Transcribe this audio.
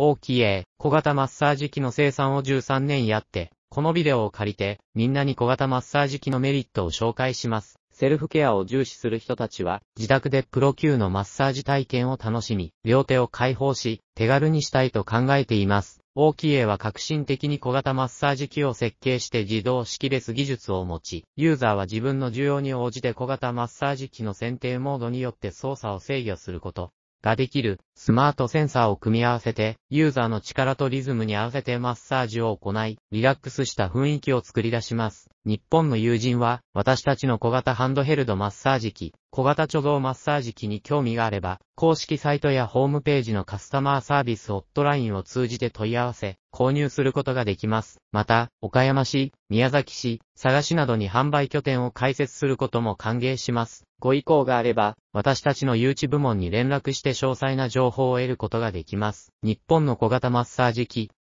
大きい小型マッサージ機の生産を13年やって、このビデオを借りて、みんなに小型マッサージ機のメリットを紹介します。セルフケアを重視する人たちは、自宅でプロ級のマッサージ体験を楽しみ、両手を解放し、手軽にしたいと考えています。大きいは革新的に小型マッサージ機を設計して自動識別技術を持ち、ユーザーは自分の需要に応じて小型マッサージ機の選定モードによって操作を制御することができるスマートセンサーを組み合わせて、ユーザーの力とリズムに合わせてマッサージを行い、リラックスした雰囲気を作り出します。日本の友人は、私たちの小型ハンドヘルドマッサージ機、小型貯蔵マッサージ機に興味があれば、公式サイトやホームページのカスタマーサービスホットラインを通じて問い合わせ、購入することができます。また、岡山市、宮崎市、佐賀市などに販売拠点を開設することも歓迎します。ご意向があれば、私たちの誘致部門に連絡して詳細な情報を得ることができます。日本の小型マッサージ機、